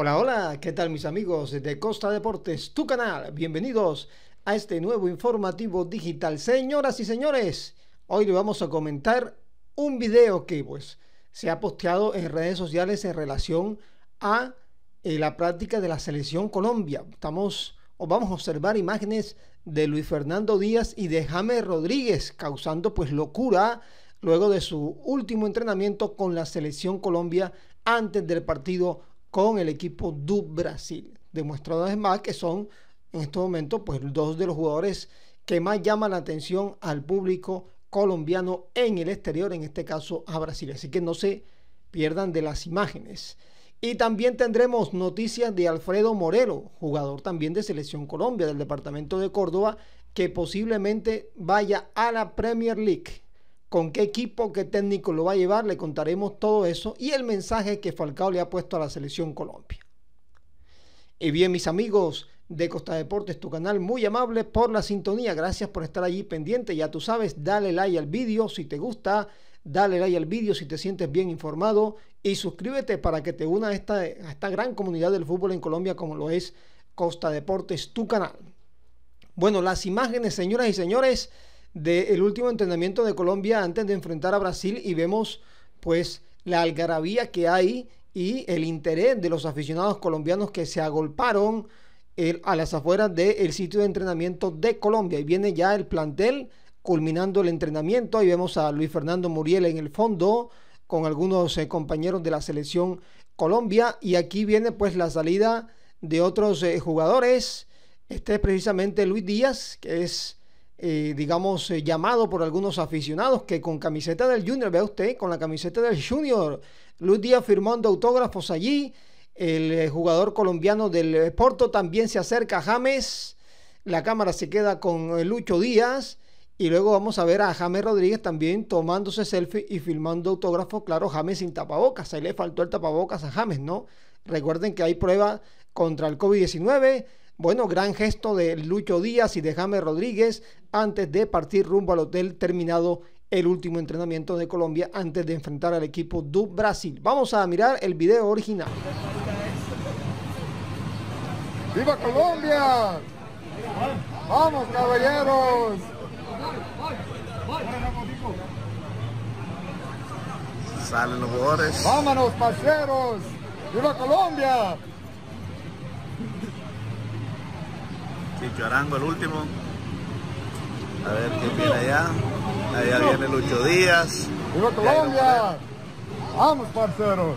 Hola, hola, ¿qué tal mis amigos de Costa Deportes, tu canal? Bienvenidos a este nuevo informativo digital. Señoras y señores, hoy le vamos a comentar un video que pues se ha posteado en redes sociales en relación a eh, la práctica de la selección Colombia. vamos a observar imágenes de Luis Fernando Díaz y de James Rodríguez causando pues locura luego de su último entrenamiento con la selección Colombia antes del partido con el equipo du Brasil, demostrando además que son en este momento pues dos de los jugadores que más llaman la atención al público colombiano en el exterior, en este caso a Brasil. Así que no se pierdan de las imágenes. Y también tendremos noticias de Alfredo morero jugador también de Selección Colombia del departamento de Córdoba, que posiblemente vaya a la Premier League con qué equipo, qué técnico lo va a llevar, le contaremos todo eso y el mensaje que Falcao le ha puesto a la selección Colombia. Y bien, mis amigos de Costa Deportes, tu canal muy amable por la sintonía. Gracias por estar allí pendiente. Ya tú sabes, dale like al vídeo si te gusta, dale like al vídeo si te sientes bien informado y suscríbete para que te una a esta, a esta gran comunidad del fútbol en Colombia como lo es Costa Deportes, tu canal. Bueno, las imágenes, señoras y señores, del último entrenamiento de Colombia antes de enfrentar a Brasil y vemos pues la algarabía que hay y el interés de los aficionados colombianos que se agolparon eh, a las afueras del sitio de entrenamiento de Colombia. Y viene ya el plantel culminando el entrenamiento. Ahí vemos a Luis Fernando Muriel en el fondo con algunos eh, compañeros de la selección Colombia. Y aquí viene pues la salida de otros eh, jugadores. Este es precisamente Luis Díaz, que es eh, digamos, eh, llamado por algunos aficionados que con camiseta del Junior, vea usted, con la camiseta del Junior, Luis Díaz firmando autógrafos allí, el eh, jugador colombiano del Porto también se acerca a James, la cámara se queda con Lucho Díaz. Y luego vamos a ver a James Rodríguez también tomándose selfie y filmando autógrafos. Claro, James sin tapabocas. Ahí le faltó el tapabocas a James, ¿no? Recuerden que hay prueba contra el COVID-19. Bueno, gran gesto de Lucho Díaz y de James Rodríguez antes de partir rumbo al hotel terminado el último entrenamiento de Colombia antes de enfrentar al equipo du Brasil. Vamos a mirar el video original. ¡Viva Colombia! ¡Vamos, caballeros! Salen los jugadores. ¡Vámonos, parceros! ¡Viva Colombia! Chicho el último. A ver quién viene allá. Allá viene Lucho Díaz. ¡Viva Colombia! ¡Vamos, parceros!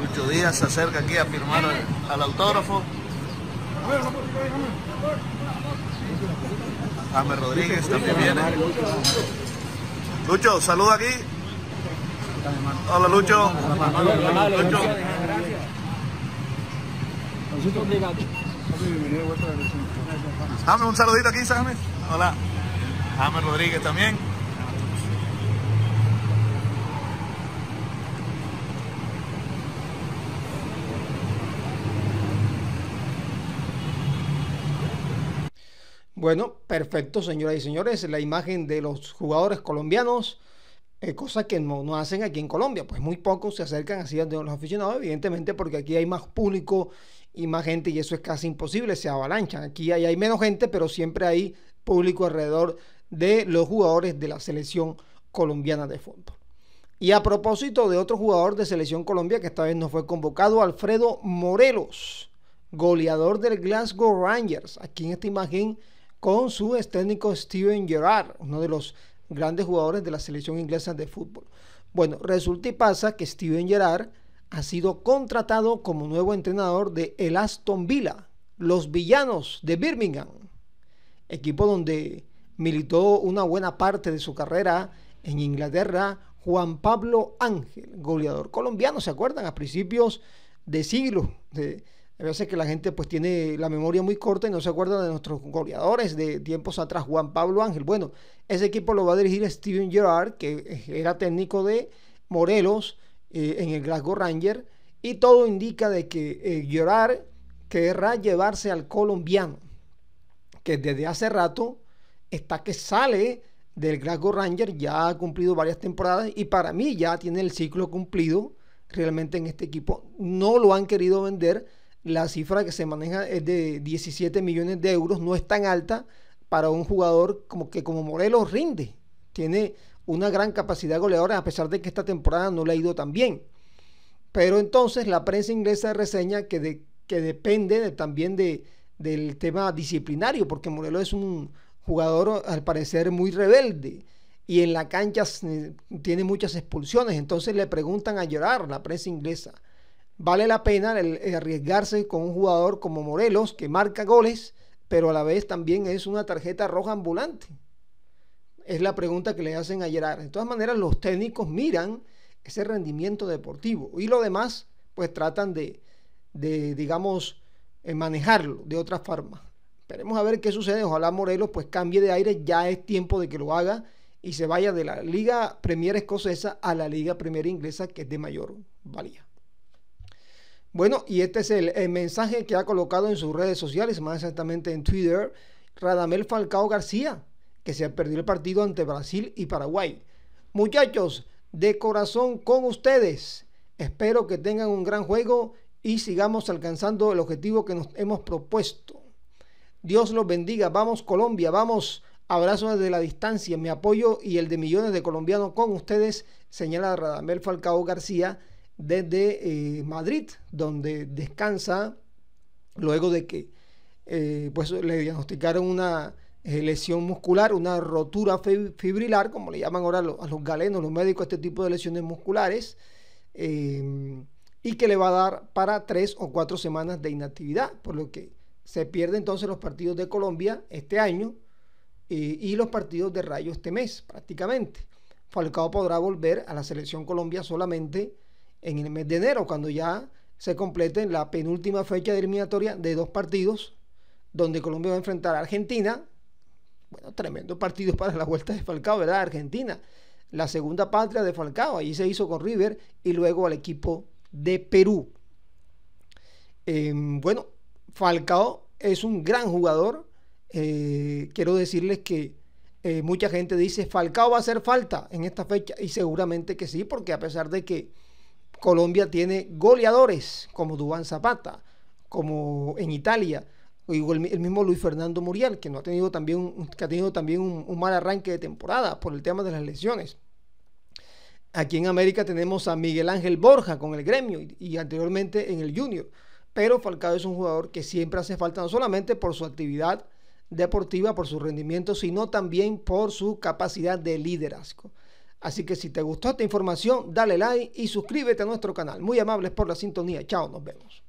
Lucho Díaz se acerca aquí a firmar al, al autógrafo. James Rodríguez también viene. Lucho, saluda aquí. Hola Lucho. Lucho un saludito aquí, Hola. James Rodríguez también. Bueno, perfecto, señoras y señores, la imagen de los jugadores colombianos, eh, cosa que no, no, hacen aquí en Colombia, pues muy pocos se acercan así a los aficionados, evidentemente porque aquí hay más público y más gente y eso es casi imposible, se avalanchan. Aquí hay, menos gente, pero siempre hay público alrededor de los jugadores de la selección colombiana de fútbol. Y a propósito de otro jugador de selección Colombia que esta vez no fue convocado, Alfredo Morelos, goleador del Glasgow Rangers, aquí en esta imagen con su ex técnico Steven Gerrard, uno de los grandes jugadores de la selección inglesa de fútbol. Bueno, resulta y pasa que Steven Gerrard ha sido contratado como nuevo entrenador de el Aston Villa, los villanos de Birmingham, equipo donde militó una buena parte de su carrera en Inglaterra Juan Pablo Ángel, goleador colombiano, ¿se acuerdan? A principios de siglo. De, a que la gente pues tiene la memoria muy corta y no se acuerda de nuestros goleadores de tiempos atrás, Juan Pablo Ángel. Bueno, ese equipo lo va a dirigir Steven Gerrard, que era técnico de Morelos, eh, en el Glasgow Ranger y todo indica de que eh, llorar Gerard querrá llevarse al colombiano, que desde hace rato está que sale del Glasgow Ranger, ya ha cumplido varias temporadas y para mí ya tiene el ciclo cumplido realmente en este equipo. No lo han querido vender, la cifra que se maneja es de 17 millones de euros, no es tan alta para un jugador como que como Morelos rinde, tiene una gran capacidad goleadora, a pesar de que esta temporada no le ha ido tan bien. Pero entonces la prensa inglesa reseña que, que depende también de, del tema disciplinario, porque Morelos es un jugador al parecer muy rebelde y en la cancha eh, tiene muchas expulsiones. Entonces le preguntan a llorar la prensa inglesa. Vale la pena arriesgarse con un jugador como Morelos, que marca goles, pero a la vez también es una tarjeta roja ambulante es la pregunta que le hacen a Gerard. De todas maneras, los técnicos miran ese rendimiento deportivo y lo demás, pues tratan de, digamos, eh, manejarlo de otra forma. Esperemos a ver qué sucede. Ojalá Morelos pues cambie de aire. Ya es tiempo de que lo haga y se vaya de la Liga Premier Escocesa a la Liga Premier Inglesa, que es de mayor valía. Bueno, y este es el mensaje que ha colocado en sus redes sociales, más exactamente en Twitter, Radamel Falcao García, que se perdió el partido ante Brasil y Paraguay. Muchachos, de corazón con ustedes. Espero que tengan un gran juego y sigamos alcanzando el objetivo que nos hemos propuesto. Dios los bendiga. Vamos Colombia, vamos. Abrazos desde la distancia, mi apoyo y el de millones de colombianos con ustedes, señala Radamel Falcao García desde eh, Madrid, donde descansa luego de que eh, pues, le diagnosticaron una lesión muscular, una rotura fibrilar, como le llaman ahora a los galenos, los médicos, este tipo de lesiones musculares, em, y que le va a dar para tres o cuatro semanas de inactividad, por lo que se pierden entonces los partidos de Colombia este año eh, y los partidos de Rayo este mes, prácticamente. Falcao podrá volver a la selección Colombia solamente en el mes de enero, cuando ya se complete la penúltima fecha eliminatoria de dos partidos, donde Colombia va a enfrentar a Argentina bueno, tremendo partido para la vuelta de Falcao, ¿verdad? Argentina, la segunda patria de Falcao, ahí se hizo con River y luego al equipo de Perú. Em, bueno, Falcao es un gran jugador. Eh, quiero decirles que eh, mucha gente dice, Falcao va a hacer falta en esta fecha y seguramente que sí, porque a pesar de que Colombia tiene goleadores como Dubán Zapata, como en Italia, el mismo Luis Fernando Muriel, que, no ha, tenido también, que ha tenido también un, mal arranque de temporada por el tema de las lesiones. Aquí en América tenemos a Miguel Ángel Borja con el gremio y, y, anteriormente en el junior. Pero Falcao es un jugador que siempre hace falta, no solamente por su actividad deportiva, por su rendimiento, sino también por su capacidad de liderazgo. Así que si te gustó esta información, dale like y suscríbete a nuestro canal. Muy amables por la sintonía. Chao, nos vemos.